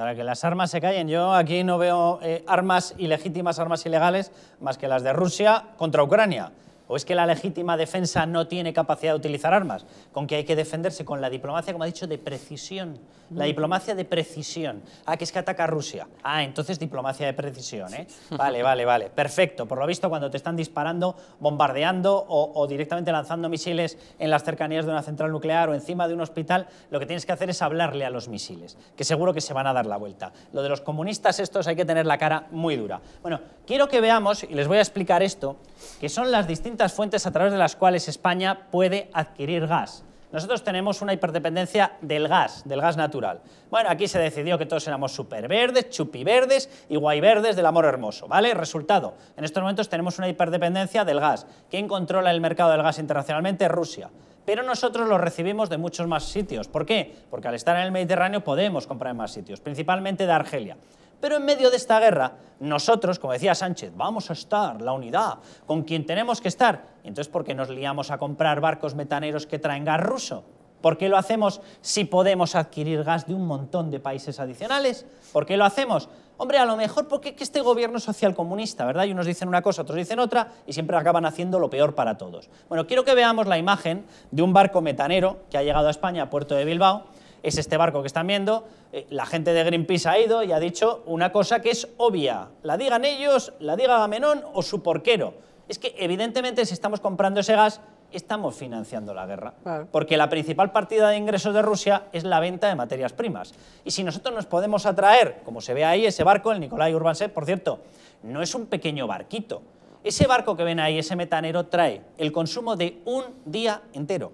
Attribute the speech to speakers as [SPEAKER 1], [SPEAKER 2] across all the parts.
[SPEAKER 1] para que las armas se callen. Yo aquí no veo eh, armas ilegítimas, armas ilegales, más que las de Rusia contra Ucrania. ¿O es que la legítima defensa no tiene capacidad de utilizar armas? Con que hay que defenderse con la diplomacia, como ha dicho, de precisión. La mm. diplomacia de precisión. Ah, que es que ataca Rusia. Ah, entonces diplomacia de precisión, ¿eh? Vale, vale, vale. Perfecto. Por lo visto, cuando te están disparando, bombardeando o, o directamente lanzando misiles en las cercanías de una central nuclear o encima de un hospital, lo que tienes que hacer es hablarle a los misiles, que seguro que se van a dar la vuelta. Lo de los comunistas estos hay que tener la cara muy dura. Bueno, quiero que veamos, y les voy a explicar esto, que son las distintas fuentes a través de las cuales España puede adquirir gas. Nosotros tenemos una hiperdependencia del gas, del gas natural. Bueno, aquí se decidió que todos éramos superverdes, chupiverdes y guayverdes del amor hermoso, ¿vale? Resultado, en estos momentos tenemos una hiperdependencia del gas. ¿Quién controla el mercado del gas internacionalmente? Rusia. Pero nosotros lo recibimos de muchos más sitios. ¿Por qué? Porque al estar en el Mediterráneo podemos comprar en más sitios, principalmente de Argelia. Pero en medio de esta guerra, nosotros, como decía Sánchez, vamos a estar, la unidad, con quien tenemos que estar. entonces, ¿por qué nos liamos a comprar barcos metaneros que traen gas ruso? ¿Por qué lo hacemos si podemos adquirir gas de un montón de países adicionales? ¿Por qué lo hacemos? Hombre, a lo mejor porque este gobierno socialcomunista, ¿verdad? Y unos dicen una cosa, otros dicen otra, y siempre acaban haciendo lo peor para todos. Bueno, quiero que veamos la imagen de un barco metanero que ha llegado a España, a Puerto de Bilbao, es este barco que están viendo. Eh, la gente de Greenpeace ha ido y ha dicho una cosa que es obvia. La digan ellos, la diga Gamenón o su porquero. Es que evidentemente si estamos comprando ese gas estamos financiando la guerra. Porque la principal partida de ingresos de Rusia es la venta de materias primas. Y si nosotros nos podemos atraer, como se ve ahí, ese barco, el Nikolai Urbanset, por cierto, no es un pequeño barquito. Ese barco que ven ahí, ese metanero, trae el consumo de un día entero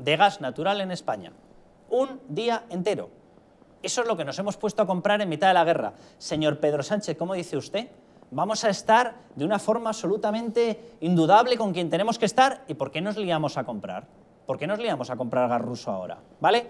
[SPEAKER 1] de gas natural en España un día entero. Eso es lo que nos hemos puesto a comprar en mitad de la guerra. Señor Pedro Sánchez, ¿cómo dice usted? Vamos a estar de una forma absolutamente indudable con quien tenemos que estar y ¿por qué nos liamos a comprar? ¿Por qué nos liamos a comprar gas ruso ahora? ¿Vale?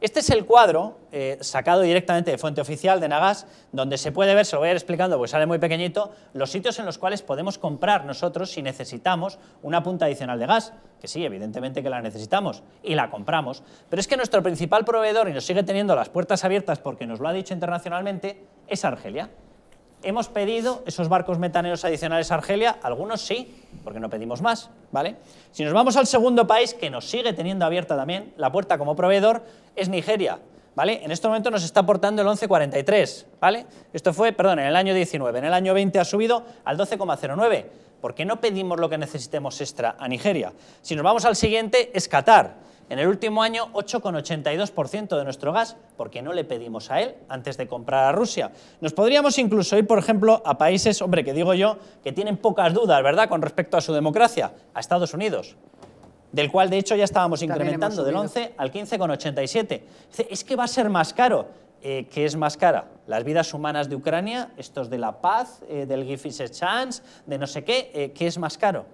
[SPEAKER 1] Este es el cuadro eh, sacado directamente de fuente oficial de Nagas, donde se puede ver, se lo voy a ir explicando porque sale muy pequeñito, los sitios en los cuales podemos comprar nosotros si necesitamos una punta adicional de gas, que sí, evidentemente que la necesitamos y la compramos, pero es que nuestro principal proveedor, y nos sigue teniendo las puertas abiertas porque nos lo ha dicho internacionalmente, es Argelia hemos pedido esos barcos metaneros adicionales a Argelia, algunos sí, porque no pedimos más, ¿vale? Si nos vamos al segundo país que nos sigue teniendo abierta también la puerta como proveedor, es Nigeria. En este momento nos está aportando el 11,43, ¿vale? Esto fue, perdón, en el año 19, en el año 20 ha subido al 12,09. ¿Por qué no pedimos lo que necesitemos extra a Nigeria? Si nos vamos al siguiente, es Qatar. En el último año, 8,82% de nuestro gas, porque no le pedimos a él antes de comprar a Rusia. Nos podríamos incluso ir, por ejemplo, a países, hombre, que digo yo, que tienen pocas dudas, ¿verdad?, con respecto a su democracia, a Estados Unidos del cual de hecho ya estábamos incrementando del 11 al 15,87. Es que va a ser más caro. Eh, que es más cara? Las vidas humanas de Ucrania, estos de la paz, eh, del Give is a Chance, de no sé qué, eh, ¿qué es más caro?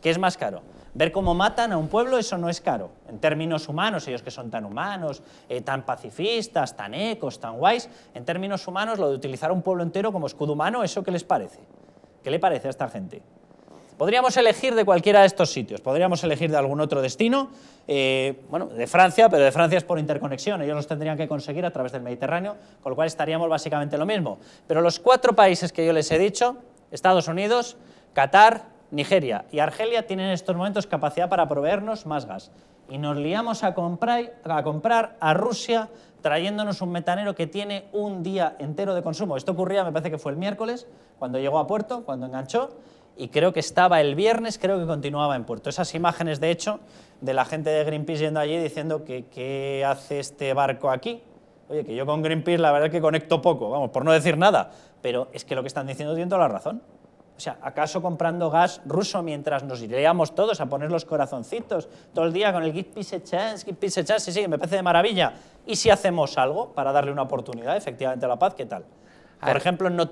[SPEAKER 1] ¿Qué es más caro? Ver cómo matan a un pueblo, eso no es caro. En términos humanos, ellos que son tan humanos, eh, tan pacifistas, tan ecos, tan guays, en términos humanos, lo de utilizar un pueblo entero como escudo humano, ¿eso qué les parece? ¿Qué le parece a esta gente? Podríamos elegir de cualquiera de estos sitios, podríamos elegir de algún otro destino, eh, bueno, de Francia, pero de Francia es por interconexión, ellos los tendrían que conseguir a través del Mediterráneo, con lo cual estaríamos básicamente lo mismo. Pero los cuatro países que yo les he dicho, Estados Unidos, Qatar, Nigeria y Argelia, tienen en estos momentos capacidad para proveernos más gas. Y nos liamos a comprar a, comprar a Rusia trayéndonos un metanero que tiene un día entero de consumo. Esto ocurría, me parece que fue el miércoles, cuando llegó a puerto, cuando enganchó, y creo que estaba el viernes, creo que continuaba en puerto. Esas imágenes, de hecho, de la gente de Greenpeace yendo allí diciendo que qué hace este barco aquí. Oye, que yo con Greenpeace la verdad es que conecto poco, vamos, por no decir nada, pero es que lo que están diciendo tiene toda la razón. O sea, ¿acaso comprando gas ruso mientras nos iríamos todos a poner los corazoncitos todo el día con el Give Peace Chance, git Chance? Sí, sí, me parece de maravilla. ¿Y si hacemos algo para darle una oportunidad efectivamente a la paz? ¿Qué tal? Por ejemplo, no